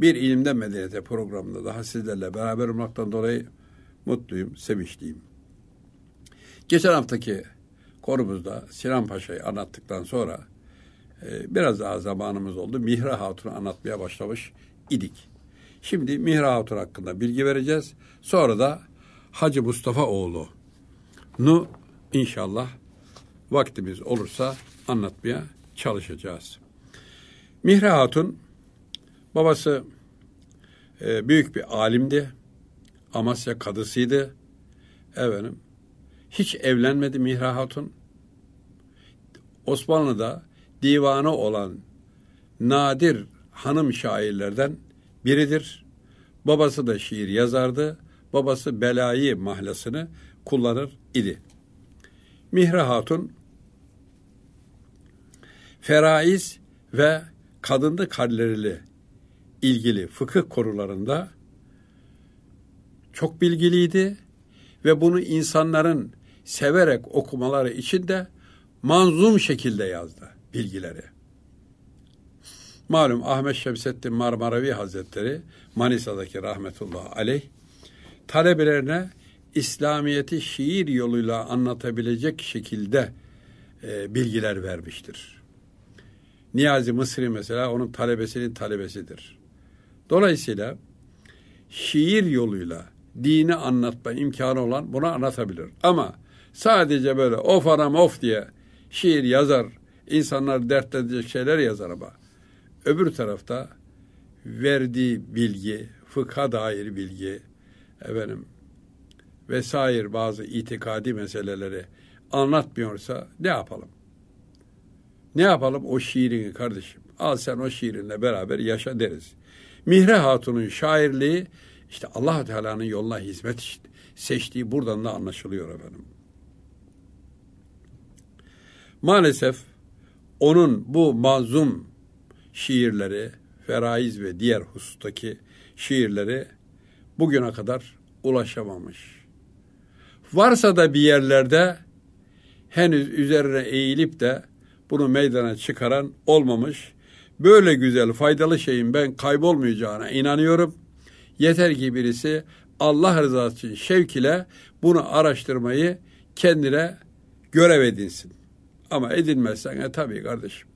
Bir ilimde medeniyete programında daha sizlerle beraber olmaktan dolayı mutluyum, sevinçliyim. Geçen haftaki korumuzda Sinan Paşa'yı anlattıktan sonra e, biraz daha zamanımız oldu. Mihra Hatun'u anlatmaya başlamış idik. Şimdi Mihra Hatun hakkında bilgi vereceğiz. Sonra da Hacı Mustafa Oğlu'nu inşallah vaktimiz olursa anlatmaya çalışacağız. Mihra Hatun Babası e, büyük bir alimdi. Amasya kadısıydı. Efendim, hiç evlenmedi Mihra Hatun. Osmanlı'da divanı olan nadir hanım şairlerden biridir. Babası da şiir yazardı. Babası belayı mahlasını kullanır idi. Mihra Hatun feraiz ve kadındı kadlerili ilgili fıkıh korularında çok bilgiliydi ve bunu insanların severek okumaları için de manzum şekilde yazdı bilgileri. Malum Ahmet Şemsettin Marmaravi Hazretleri Manisa'daki rahmetullah aleyh talebelerine İslamiyet'i şiir yoluyla anlatabilecek şekilde e, bilgiler vermiştir. Niyazi Mısri mesela onun talebesinin talebesidir. Dolayısıyla şiir yoluyla dini anlatma imkanı olan bunu anlatabilir. Ama sadece böyle of anam of diye şiir yazar, insanlar dert edecek şeyler yazar ama öbür tarafta verdiği bilgi, fıkha dair bilgi, efendim vesaire bazı itikadi meseleleri anlatmıyorsa ne yapalım? Ne yapalım o şiirini kardeşim? Al sen o şiirinle beraber yaşa deriz. Mihre Hatun'un şairliği işte allah Teala'nın yoluna hizmet seçtiği buradan da anlaşılıyor efendim. Maalesef onun bu mazum şiirleri, feraiz ve diğer husustaki şiirleri bugüne kadar ulaşamamış. Varsa da bir yerlerde henüz üzerine eğilip de bunu meydana çıkaran olmamış. Böyle güzel, faydalı şeyin ben kaybolmayacağına inanıyorum. Yeter ki birisi Allah rızası için şevk ile bunu araştırmayı kendine görev edinsin. Ama edinmezsen e, tabii kardeşim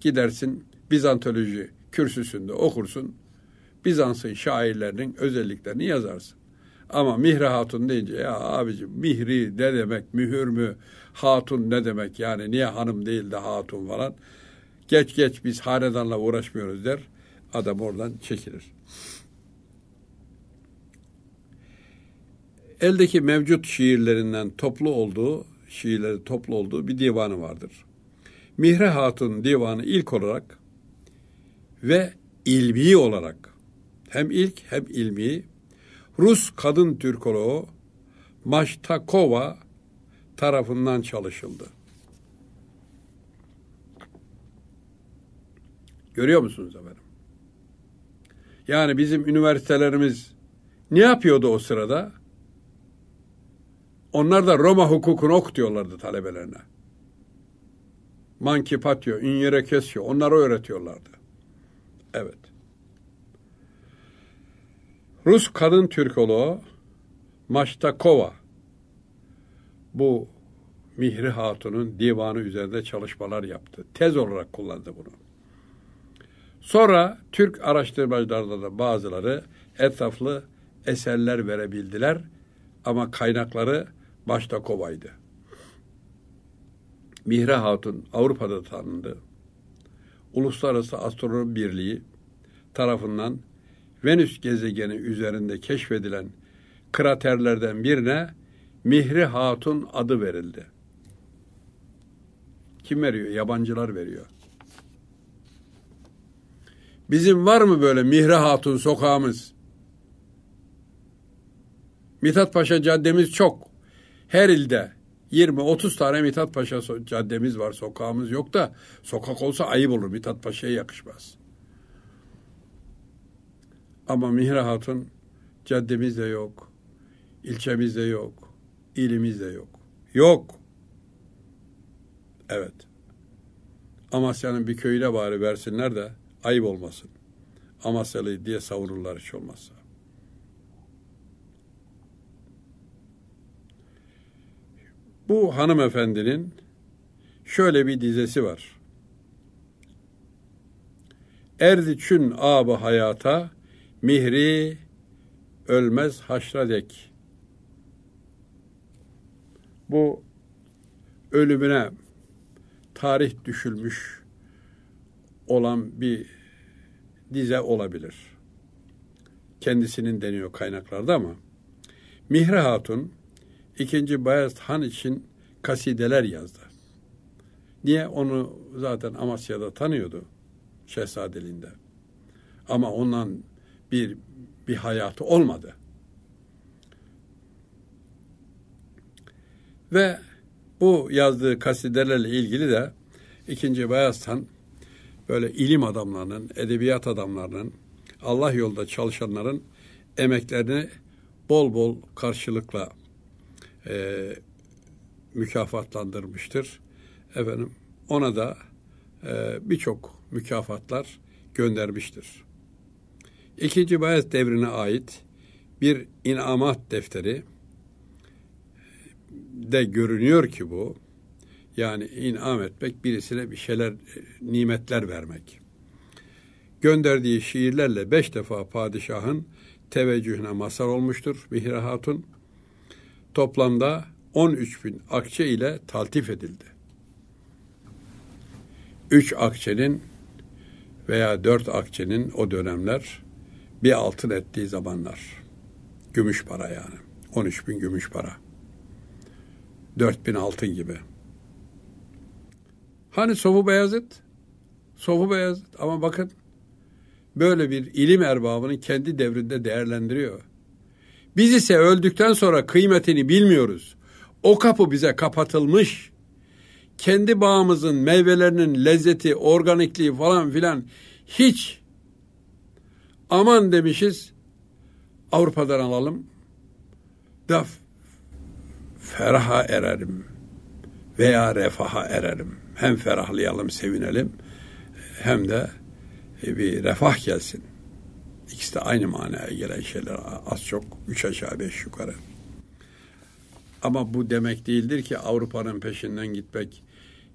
gidersin Bizantoloji kürsüsünde okursun. Bizans'ın şairlerinin özelliklerini yazarsın. Ama Mihri Hatun deyince ya abicim Mihri ne demek, mühür mü, hatun ne demek yani niye hanım değil de hatun falan. Geç geç biz hanedanla uğraşmıyoruz der. Adam oradan çekilir. Eldeki mevcut şiirlerinden toplu olduğu, şiirleri toplu olduğu bir divanı vardır. Mihre Hatun divanı ilk olarak ve ilmi olarak hem ilk hem ilmi Rus kadın Türkoloğu Maştakova tarafından çalışıldı. Görüyor musunuz efendim? Yani bizim üniversitelerimiz ne yapıyordu o sırada? Onlar da Roma hukukunu ok diyorlardı talebelerine. Manki patio, inyere kesiyor. onları öğretiyorlardı. Evet. Rus kadın Türkoloğu Maştakova bu Mihri Hatun'un divanı üzerinde çalışmalar yaptı. Tez olarak kullandı bunu. Sonra Türk araştırmacılarda da bazıları etraflı eserler verebildiler ama kaynakları başta Kova'ydı. Mihra Hatun Avrupa'da tanındı. Uluslararası Astronomi Birliği tarafından Venüs gezegeni üzerinde keşfedilen kraterlerden birine Mihri Hatun adı verildi. Kim veriyor? Yabancılar veriyor. Bizim var mı böyle Mihre Hatun sokağımız? Mithat Paşa caddemiz çok. Her ilde 20-30 tane Mithat Paşa caddemiz var. Sokağımız yok da sokak olsa ayıp olur. Mithat Paşa'ya yakışmaz. Ama Mihre Hatun caddemiz de yok. İlçemiz de yok. ilimiz de yok. Yok. Evet. Amasya'nın bir köyüne bari versinler de Ayıp olmasın. Amasyalı diye savururlar hiç olmazsa. Bu hanımefendinin şöyle bir dizesi var. Erdi çün abı hayata mihri ölmez haşradek. Bu ölümüne tarih düşülmüş olan bir dize olabilir. Kendisinin deniyor kaynaklarda ama Mihri Hatun ikinci Bayezid Han için kasideler yazdı. Niye? Onu zaten Amasya'da tanıyordu şehzadeliğinde. Ama ondan bir bir hayatı olmadı. Ve bu yazdığı kasidelerle ilgili de ikinci Bayezid Han böyle ilim adamlarının, edebiyat adamlarının, Allah yolda çalışanların emeklerini bol bol karşılıkla e, mükafatlandırmıştır. Efendim ona da e, birçok mükafatlar göndermiştir. İkinci Bayezid devrine ait bir inamat defteri de görünüyor ki bu yani inam etmek, birisine bir şeyler, e, nimetler vermek. Gönderdiği şiirlerle beş defa padişahın teveccühüne masal olmuştur Mihre Hatun. Toplamda 13 bin akçe ile taltif edildi. Üç akçenin veya dört akçenin o dönemler bir altın ettiği zamanlar. Gümüş para yani. 13 bin gümüş para. 4 bin altın gibi. Hani sofu Beyazıt? Sofu Beyazıt ama bakın böyle bir ilim erbabını kendi devrinde değerlendiriyor. Biz ise öldükten sonra kıymetini bilmiyoruz. O kapı bize kapatılmış. Kendi bağımızın meyvelerinin lezzeti, organikliği falan filan hiç aman demişiz Avrupa'dan alalım Daf ferha ererim.'' veya refaha erelim. Hem ferahlayalım, sevinelim hem de e, bir refah gelsin. İkisi de aynı manaya gelen şeyler az çok. Üç aşağı beş yukarı. Ama bu demek değildir ki Avrupa'nın peşinden gitmek,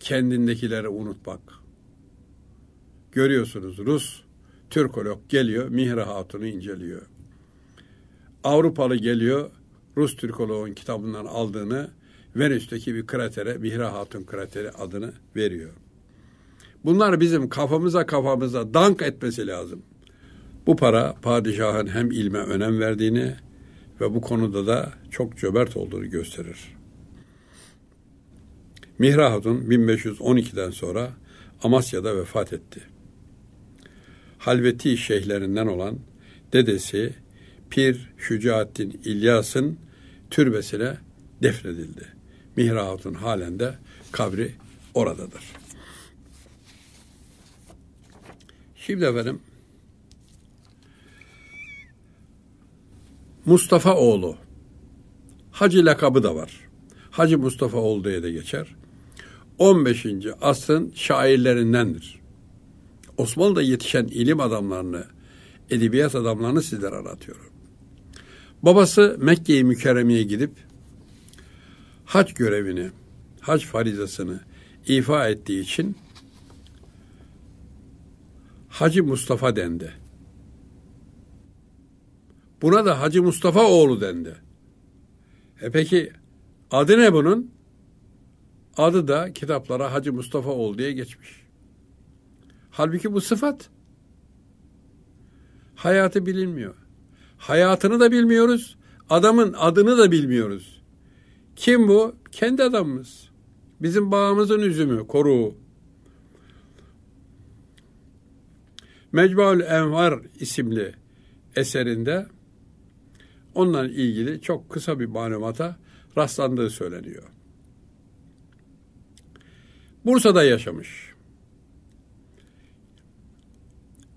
kendindekileri unutmak. Görüyorsunuz Rus Türkolog geliyor, Mihra Hatun'u inceliyor. Avrupalı geliyor, Rus Türkoloğun kitabından aldığını Venüs'teki bir kratere, Mihra Hatun krateri adını veriyor. Bunlar bizim kafamıza kafamıza dank etmesi lazım. Bu para padişahın hem ilme önem verdiğini ve bu konuda da çok cömert olduğunu gösterir. Mihra Hatun 1512'den sonra Amasya'da vefat etti. Halveti şeyhlerinden olan dedesi Pir Şücaattin İlyas'ın türbesine defnedildi. Mihra Hatun halen de kabri oradadır. Şimdi efendim Mustafa oğlu Hacı lakabı da var. Hacı Mustafa oğlu diye de geçer. 15. asrın şairlerindendir. Osmanlı'da yetişen ilim adamlarını, edebiyat adamlarını sizlere aratıyorum. Babası Mekke'yi Mükerreme'ye gidip hac görevini, hac farizasını ifa ettiği için Hacı Mustafa dendi. Buna da Hacı Mustafa oğlu dendi. E peki adı ne bunun? Adı da kitaplara Hacı Mustafa oğlu diye geçmiş. Halbuki bu sıfat hayatı bilinmiyor. Hayatını da bilmiyoruz, adamın adını da bilmiyoruz. Kim bu? Kendi adamımız. Bizim bağımızın üzümü, koruğu. Mecmuaül Envar isimli eserinde onunla ilgili çok kısa bir malumata rastlandığı söyleniyor. Bursa'da yaşamış.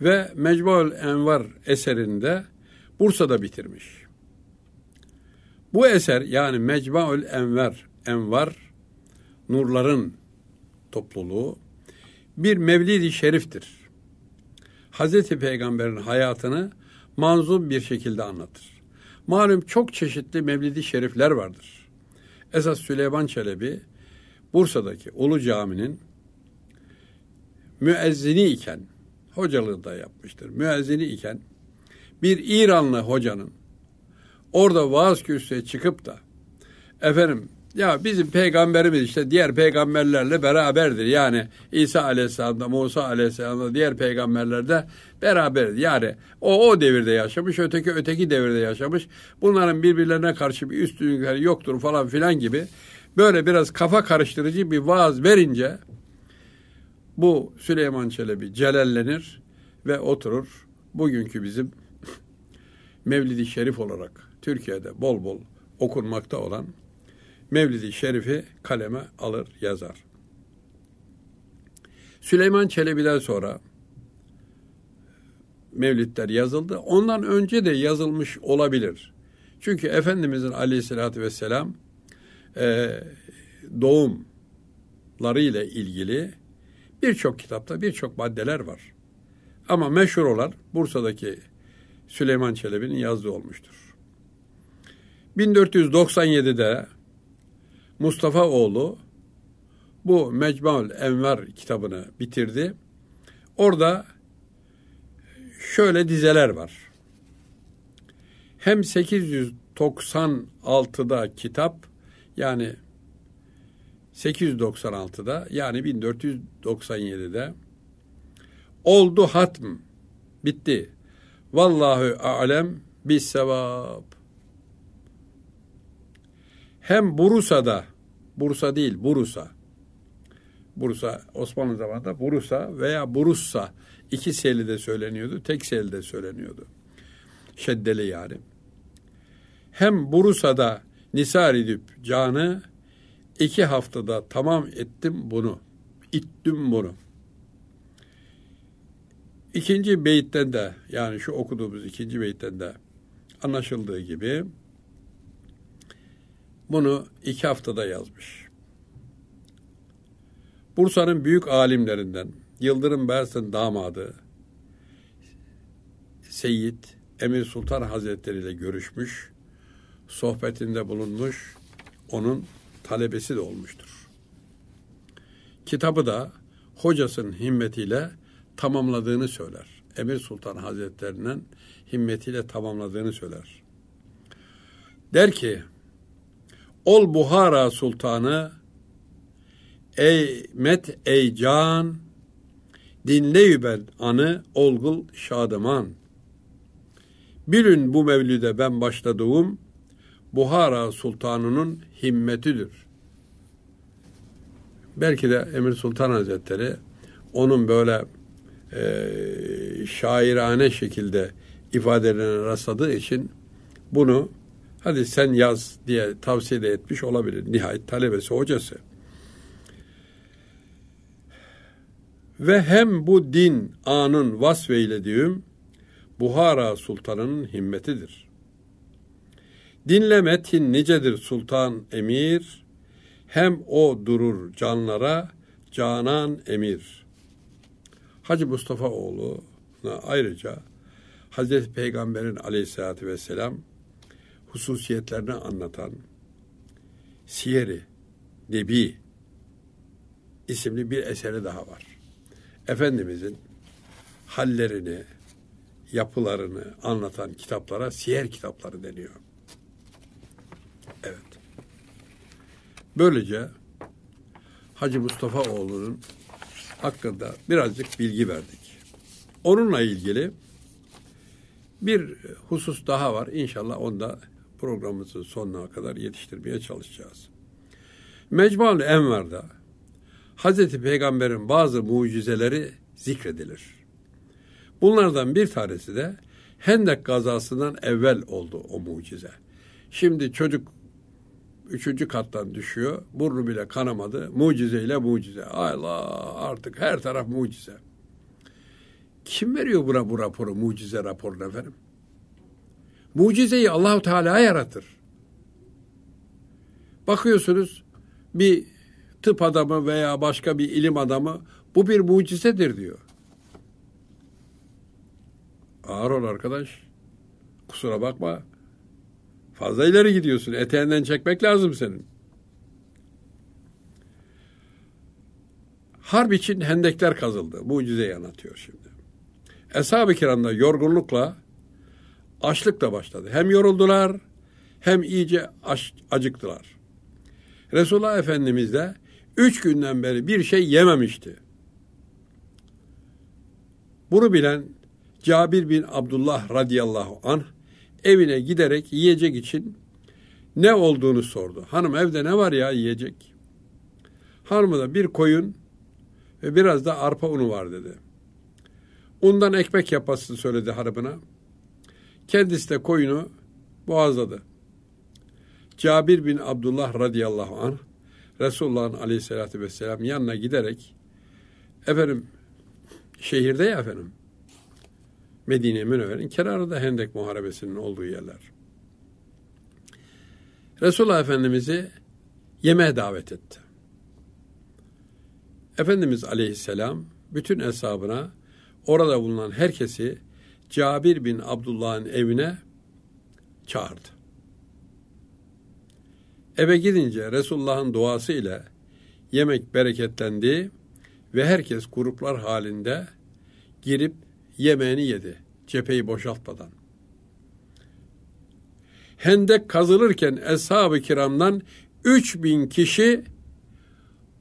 Ve Mecmuaül Envar eserinde Bursa'da bitirmiş. Bu eser yani Mecmuaül Enver, Envar nurların topluluğu bir mevlid-i şeriftir. Hz. Peygamber'in hayatını manzum bir şekilde anlatır. Malum çok çeşitli mevlidi şerifler vardır. Esas Süleyman Çelebi Bursa'daki Ulu Cami'nin müezzini iken, hocalığı da yapmıştır, müezzini iken bir İranlı hocanın orada vaaz kürsüye çıkıp da efendim ya bizim peygamberimiz işte diğer peygamberlerle beraberdir. Yani İsa Aleyhisselam'da, Musa Aleyhisselam'da, diğer peygamberlerde beraberdir. Yani o o devirde yaşamış, öteki öteki devirde yaşamış. Bunların birbirlerine karşı bir üstünlükleri yoktur falan filan gibi. Böyle biraz kafa karıştırıcı bir vaaz verince bu Süleyman Çelebi celallenir ve oturur. Bugünkü bizim Mevlid-i Şerif olarak Türkiye'de bol bol okunmakta olan Mevlid-i Şerif'i kaleme alır yazar. Süleyman Çelebi'den sonra mevlidler yazıldı. Ondan önce de yazılmış olabilir. Çünkü Efendimizin aleyhissalatü vesselam e, doğumları ile ilgili birçok kitapta birçok maddeler var. Ama meşhur olan Bursa'daki Süleyman Çelebi'nin yazdığı olmuştur. 1497'de Mustafa oğlu bu Mecmuel Enver kitabını bitirdi. Orada şöyle dizeler var. Hem 896'da kitap yani 896'da yani 1497'de oldu hatm bitti. Vallahu alem bis sevap hem Bursa'da, Bursa değil Bursa, Bursa Osmanlı zamanında Bursa veya Bursa, iki selde söyleniyordu, tek selde söyleniyordu. Şeddeli yani. Hem Bursa'da nisar edip canı iki haftada tamam ettim bunu. İttim bunu. İkinci beyitten de yani şu okuduğumuz ikinci beyitten de anlaşıldığı gibi bunu iki haftada yazmış. Bursa'nın büyük alimlerinden Yıldırım Bersin damadı Seyit Emir Sultan Hazretleri ile görüşmüş, sohbetinde bulunmuş, onun talebesi de olmuştur. Kitabı da hocasının himmetiyle tamamladığını söyler. Emir Sultan Hazretleri'nin himmetiyle tamamladığını söyler. Der ki, Ol Buhara Sultanı, ey met ey can, dinle yübel anı olgul şadıman. Bilün bu mevlide ben başladığım Buhara Sultanı'nın himmetidir. Belki de Emir Sultan Hazretleri onun böyle e, şairane şekilde ifadelerine rastladığı için bunu hadi sen yaz diye tavsiye de etmiş olabilir. Nihayet talebesi hocası. Ve hem bu din anın vasfeylediğim Buhara Sultanı'nın himmetidir. Dinle metin nicedir sultan emir, hem o durur canlara canan emir. Hacı Mustafa oğlu'na ayrıca Hazreti Peygamber'in aleyhissalatü vesselam hususiyetlerini anlatan Siyeri Nebi isimli bir eseri daha var. Efendimizin hallerini, yapılarını anlatan kitaplara siyer kitapları deniyor. Evet. Böylece Hacı Mustafa Mustafaoğlu'nun hakkında birazcık bilgi verdik. Onunla ilgili bir husus daha var. İnşallah onda programımızın sonuna kadar yetiştirmeye çalışacağız. Mecmual Enver'da Hz. Peygamber'in bazı mucizeleri zikredilir. Bunlardan bir tanesi de Hendek gazasından evvel oldu o mucize. Şimdi çocuk üçüncü kattan düşüyor. Burnu bile kanamadı. Mucizeyle mucize. Allah artık her taraf mucize. Kim veriyor buna bu raporu, mucize raporunu efendim? Mucizeyi Allahu Teala yaratır. Bakıyorsunuz bir tıp adamı veya başka bir ilim adamı bu bir mucizedir diyor. Ağır ol arkadaş. Kusura bakma. Fazla ileri gidiyorsun. Eteğinden çekmek lazım senin. Harp için hendekler kazıldı. Mucizeyi anlatıyor şimdi. Eshab-ı kiramda yorgunlukla açlıkla başladı. Hem yoruldular hem iyice aç, acıktılar. Resulullah Efendimiz de üç günden beri bir şey yememişti. Bunu bilen Cabir bin Abdullah radıyallahu anh evine giderek yiyecek için ne olduğunu sordu. Hanım evde ne var ya yiyecek? Hanımı da bir koyun ve biraz da arpa unu var dedi. Undan ekmek yapasın söyledi hanımına. Kendisi de koyunu boğazladı. Cabir bin Abdullah radıyallahu anh Resulullah'ın aleyhissalatü vesselam yanına giderek efendim şehirde ya efendim Medine Münevver'in kenarında Hendek Muharebesi'nin olduğu yerler. Resulullah Efendimiz'i yemeğe davet etti. Efendimiz aleyhisselam bütün hesabına orada bulunan herkesi Cabir bin Abdullah'ın evine çağırdı. Eve gidince Resulullah'ın duası ile yemek bereketlendi ve herkes gruplar halinde girip yemeğini yedi cepheyi boşaltmadan. Hendek kazılırken eshab-ı kiramdan 3000 kişi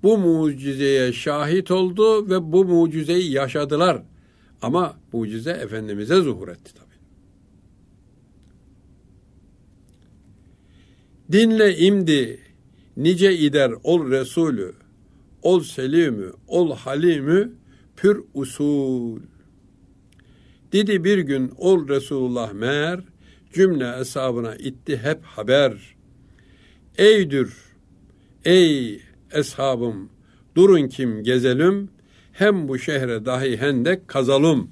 bu mucizeye şahit oldu ve bu mucizeyi yaşadılar.'' Ama mucize Efendimiz'e zuhur etti tabi. Dinle imdi, nice ider ol Resulü, ol selimi, ol halimi pür usul. Dedi bir gün ol Resulullah mer, cümle eshabına itti hep haber. Eydür, ey eshabım, durun kim gezelim, hem bu şehre dahi hendek kazalım.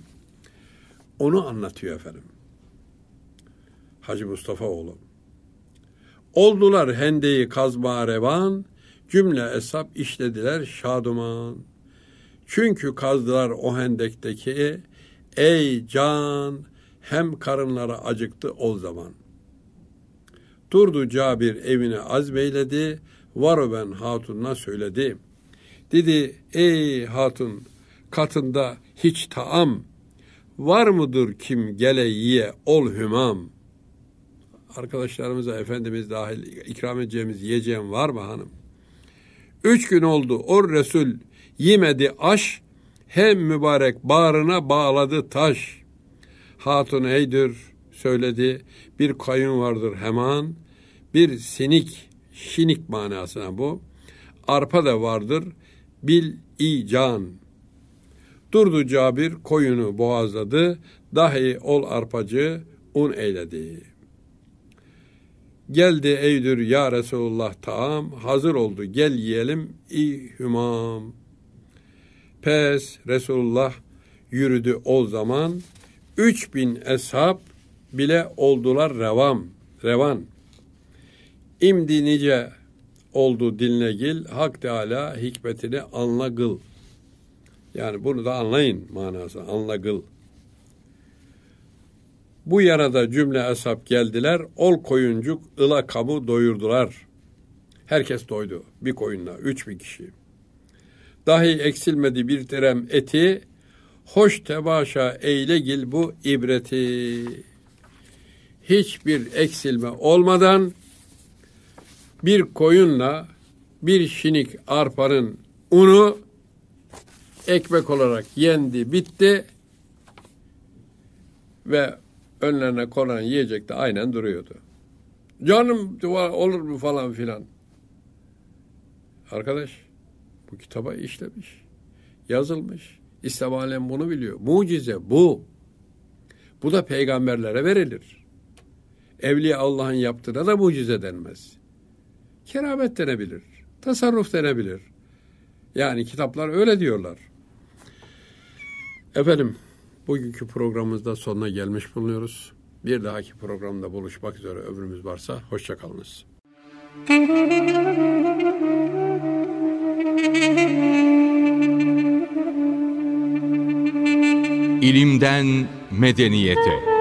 Onu anlatıyor efendim. Hacı Mustafa oğlu. Oldular hendeyi kazma revan, cümle hesap işlediler şaduman. Çünkü kazdılar o hendekteki ey can hem karınlara acıktı o zaman. Durdu Cabir evine azmeyledi, ben hatunla söyledi.'' Dedi ey hatun katında hiç taam var mıdır kim gele yiye ol hümam. Arkadaşlarımıza Efendimiz dahil ikram edeceğimiz yiyeceğim var mı hanım? Üç gün oldu o Resul yemedi aş hem mübarek bağrına bağladı taş. Hatun eydir söyledi bir kayın vardır hemen bir sinik şinik manasına bu. Arpa da vardır bil i can Durdu Cabir koyunu boğazladı, dahi ol arpacı un eyledi. Geldi eydür ya Resulullah taam, hazır oldu gel yiyelim i hümam. Pes Resulullah yürüdü o zaman, üç bin eshab bile oldular revam, revan. İmdi nice oldu diline gil, Hak Teala hikmetini anla gıl. Yani bunu da anlayın manası, anla gıl. Bu yarada cümle ashab geldiler, ol koyuncuk ıla kamu doyurdular. Herkes doydu, bir koyunla, üç bin kişi. Dahi eksilmedi bir terem eti, hoş tebaşa eyle gil bu ibreti. Hiçbir eksilme olmadan bir koyunla bir şinik arpanın unu ekmek olarak yendi, bitti ve önlerine konan yiyecek de aynen duruyordu. Canım olur mu falan filan. Arkadaş bu kitaba işlemiş, yazılmış. İslam alem bunu biliyor. Mucize bu. Bu da peygamberlere verilir. Evliya Allah'ın yaptığına da mucize denmez keramet denebilir, tasarruf denebilir. Yani kitaplar öyle diyorlar. Efendim, bugünkü programımızda sonuna gelmiş bulunuyoruz. Bir dahaki programda buluşmak üzere ömrümüz varsa hoşçakalınız. İlimden medeniyete.